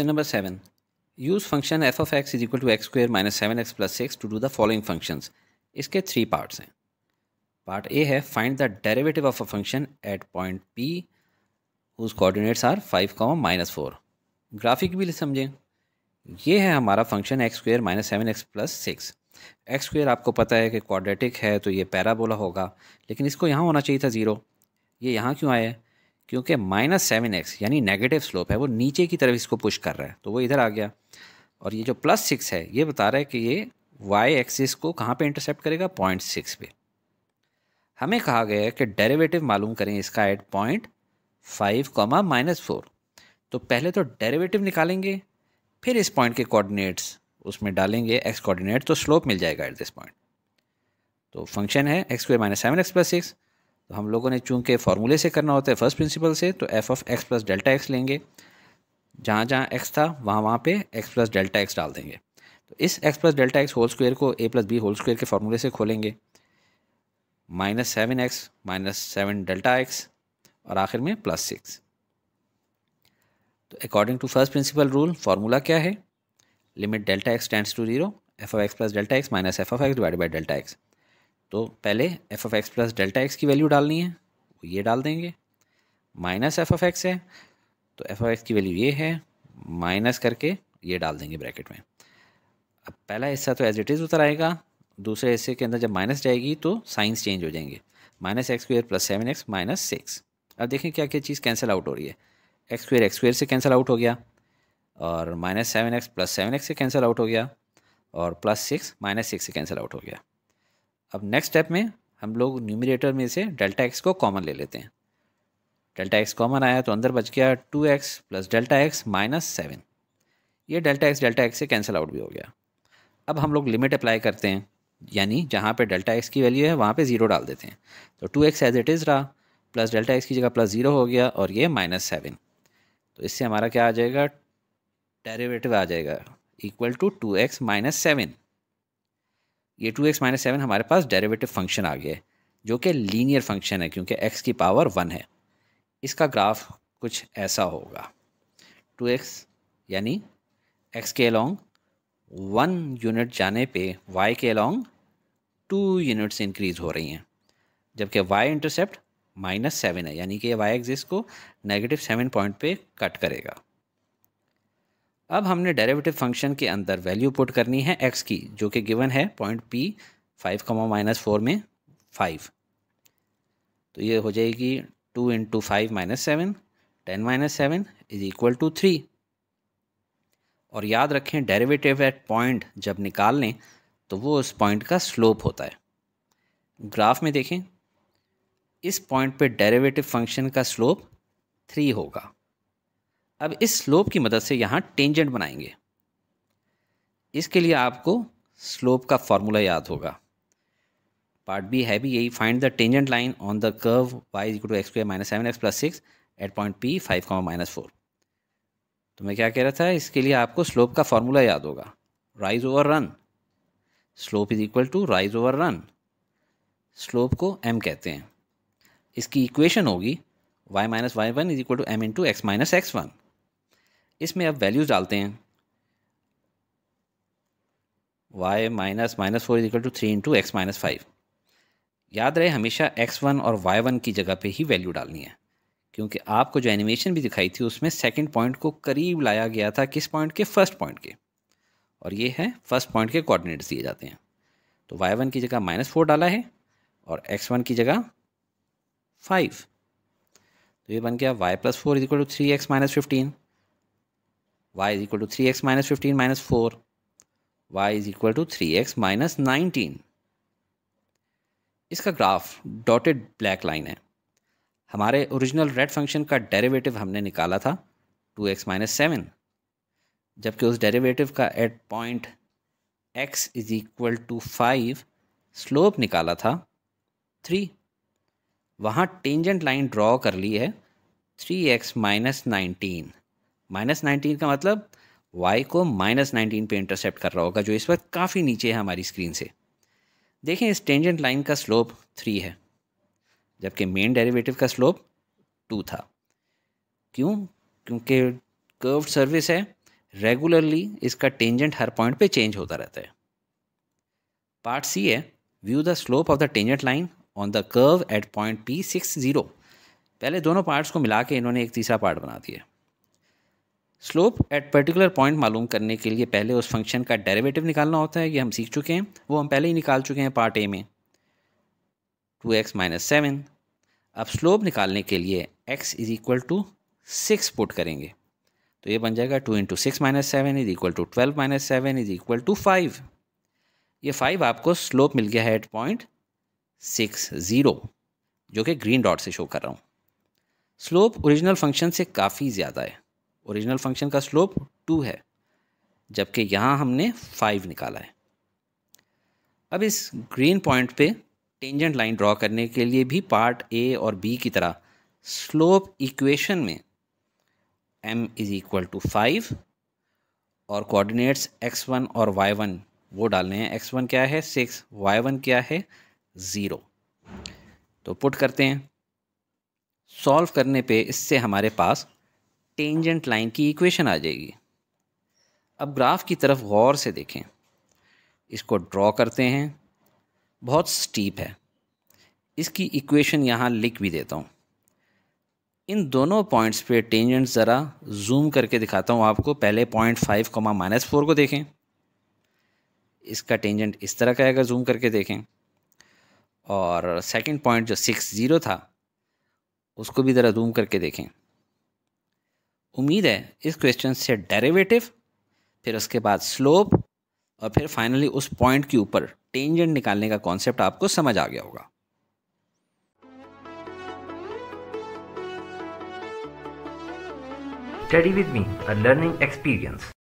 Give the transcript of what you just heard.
number seven use function f of x is equal to x square minus seven x plus six to do the following function इसके three parts हैं part a है find the derivative of a function at point p whose coordinates are five comma minus four graphic भी समझें ये है हमारा function x square minus seven x plus six x square आपको पता है कि क्वाड्रेटिक है तो ये पैराबोला होगा लेकिन इसको यहाँ होना चाहिए था ज़ीरो ये यहाँ क्यों आया है क्योंकि माइनस सेवन एक्स यानी नेगेटिव स्लोप है वो नीचे की तरफ इसको पुश कर रहा है तो वो इधर आ गया और ये जो प्लस सिक्स है ये बता रहा है कि ये वाई एक्सिस को कहाँ पे इंटरसेप्ट करेगा पॉइंट सिक्स पे हमें कहा गया है कि डेरिवेटिव मालूम करें इसका at point five comma minus four तो पहले तो डेरिवेटिव निकालेंगे फिर इस पॉइंट के कोऑर्डिनेट्स उसमें डालेंगे एक्स कोऑर्डिनेट तो स्लोप मिल जाएगा एट दिस पॉइंट तो फंक्शन है x square minus seven x plus six तो हम लोगों ने चूंकि फार्मूले से करना होता है फर्स्ट प्रिंसिपल से तो f of x plus delta x लेंगे जहाँ जहाँ एक्स था वहाँ वहाँ पे एक्स प्लस डेल्टा एक्स डाल देंगे तो इस x plus delta x whole square को a plus b whole square के फार्मूले से खोलेंगे minus seven x minus seven delta x और आखिर में प्लस सिक्स तो according to first principle rule formula क्या है limit delta x tends to zero f of x plus delta x minus f of x divide by delta x तो पहले f of x plus delta x की value डालनी है वो ये डाल देंगे माइनस एफ ऑफ एक्स है तो एफ ऑफ एक्स की वैल्यू ये है माइनस करके ये डाल देंगे ब्रैकेट में अब पहला हिस्सा तो एज इट इज़ उतर आएगा दूसरे हिस्से के अंदर जब माइनस जाएगी तो साइंस चेंज हो जाएंगे minus x square plus seven x minus six अब देखें क्या क्या चीज़ कैंसिल आउट हो रही है एक्स स्क्वेयर एक्स स्क्वेयर से कैंसिल आउट हो गया और minus seven x plus seven x से कैंसिल आउट हो गया और प्लस सिक्स माइनस सिक्स से कैंसिल आउट हो गया अब नेक्स्ट स्टेप में हम लोग न्यूमिनेटर में से डेल्टा एक्स को कॉमन ले लेते हैं डेल्टा एक्स कॉमन आया तो अंदर बच गया two x plus delta x minus seven ये डेल्टा एक्स डेल्टा एक्स से कैंसिल आउट भी हो गया अब हम लोग लिमिट अप्लाई करते हैं यानी जहाँ पे डेल्टा एक्स की वैल्यू है वहाँ पे ज़ीरो डाल देते हैं तो two x as it is रहा प्लस डेल्टा एक्स की जगह प्लस ज़ीरो हो गया और ये माइनस सेवन तो इससे हमारा क्या आ जाएगा डेरिवेटिव आ जाएगा equal to two x minus seven ये टू एक्स माइनस सेवन हमारे पास डेरिवेटिव फंक्शन आ गया है जो कि लीनियर फंक्शन है क्योंकि एक्स की पावर वन है इसका ग्राफ कुछ ऐसा होगा टू एक्स यानी एक्स के अलॉन्ग वन यूनिट जाने पे वाई के अलॉन्ग टू यूनिट्स इंक्रीज़ हो रही हैं जबकि वाई इंटरसेप्ट माइनस सेवन है यानी कि वाई एक्सिस को नेगेटिव सेवन पॉइंट पे कट करेगा अब हमने डेरिवेटिव फंक्शन के अंदर वैल्यू पुट करनी है एक्स की जो कि गिवन है point P five comma minus four में फाइव तो ये हो जाएगी two into five minus seven ten minus seven is equal to three और याद रखें डेरिवेटिव एट पॉइंट जब निकाल लें तो वो उस पॉइंट का स्लोप होता है ग्राफ में देखें इस पॉइंट पे डेरिवेटिव फंक्शन का स्लोप थ्री होगा अब इस स्लोप की मदद से यहाँ टेंजेंट बनाएंगे इसके लिए आपको स्लोप का फॉर्मूला याद होगा पार्ट बी है भी यही find the tangent line on the curve y to x square minus seven x plus six at point P five comma minus four तो मैं क्या कह रहा था इसके लिए आपको स्लोप का फॉर्मूला याद होगा rise over run slope is equal to rise over run slope को एम कहते हैं इसकी इक्वेशन होगी y minus y one is equal to m into x minus x one इसमें अब वैल्यूज डालते हैं y minus minus four is equal to three into x minus five याद रहे हमेशा एक्स वन और वाई वन की जगह पे ही वैल्यू डालनी है क्योंकि आपको जो एनिमेशन भी दिखाई थी उसमें सेकंड पॉइंट को करीब लाया गया था किस पॉइंट के फर्स्ट पॉइंट के और ये है फर्स्ट पॉइंट के कोऑर्डिनेट्स दिए जाते हैं तो वाई वन की जगह माइनस फोर डाला है और एक्स वन की जगह फाइव तो ये बन गया y plus four is equal to three x minus fifteen y is equal to 3x minus 15 minus 4 y is equal to 3x minus nineteen इसका ग्राफ डॉटेड ब्लैक लाइन है हमारे ओरिजिनल रेड फंक्शन का derivative हमने निकाला था 2x minus seven जबकि उस derivative का at point x is equal to five slope निकाला था थ्री वहाँ टेंजेंट लाइन ड्रॉ कर ली है three x minus nineteen minus nineteen का मतलब वाई को माइनस नाइनटीन पर इंटरसेप्ट कर रहा होगा जो इस वक्त काफ़ी नीचे है हमारी स्क्रीन से देखें इस टेंजेंट लाइन का स्लोप थ्री है जबकि मेन डेरिवेटिव का स्लोप टू था क्यों क्योंकि कर्व सर्विस है रेगुलरली इसका टेंजेंट हर पॉइंट पे चेंज होता रहता है पार्ट सी है view the slope of the tangent line on the curve at point P six zero पहले दोनों पार्ट्स को मिला के इन्होंने एक तीसरा पार्ट बना दिया स्लोप एट पर्टिकुलर पॉइंट मालूम करने के लिए पहले उस फंक्शन का डेरिवेटिव निकालना होता है ये हम सीख चुके हैं वो हम पहले ही निकाल चुके हैं पार्ट ए में टू एक्स माइनस सेवन अब स्लोप निकालने के लिए x is equal to six put करेंगे तो ये बन जाएगा two into six minus seven is equal to twelve minus seven is equal to five ये फाइव आपको स्लोप मिल गया है एट पॉइंट सिक्स ज़ीरो जो कि ग्रीन डॉट से शो कर रहा हूँ स्लोप ओरिजिनल फंक्शन से काफ़ी ज़्यादा है ओरिजिनल फंक्शन का स्लोप टू है जबकि यहाँ हमने फाइव निकाला है अब इस ग्रीन पॉइंट पे टेंजेंट लाइन ड्रॉ करने के लिए भी पार्ट ए और बी की तरह स्लोप इक्वेशन में m is equal to five और कोऑर्डिनेट्स एक्स वन और वाई वन वो डालने हैं एक्स वन क्या है सिक्स वाई वन क्या है ज़ीरो तो पुट करते हैं सॉल्व करने पे इससे हमारे पास टेंजेंट लाइन की इक्वेशन आ जाएगी अब ग्राफ की तरफ गौर से देखें इसको ड्रॉ करते हैं बहुत स्टीप है इसकी इक्वेशन यहाँ लिख भी देता हूँ इन दोनों पॉइंट्स पे टेंजेंट ज़रा जूम करके दिखाता हूँ आपको पहले point five comma minus four को देखें इसका टेंजेंट इस तरह का आएगा जूम करके देखें और सेकंड पॉइंट जो सिक्स ज़ीरो था उसको भी ज़रा जूम करके देखें उम्मीद है इस क्वेश्चन से डेरिवेटिव फिर उसके बाद स्लोप और फिर फाइनली उस पॉइंट के ऊपर टेंजेंट निकालने का कॉन्सेप्ट आपको समझ आ गया होगा study with me a learning experience